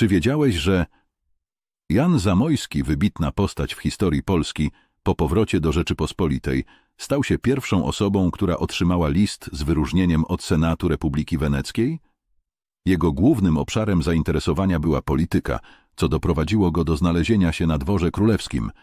Czy wiedziałeś, że... Jan Zamojski, wybitna postać w historii Polski, po powrocie do Rzeczypospolitej, stał się pierwszą osobą, która otrzymała list z wyróżnieniem od Senatu Republiki Weneckiej? Jego głównym obszarem zainteresowania była polityka, co doprowadziło go do znalezienia się na dworze królewskim –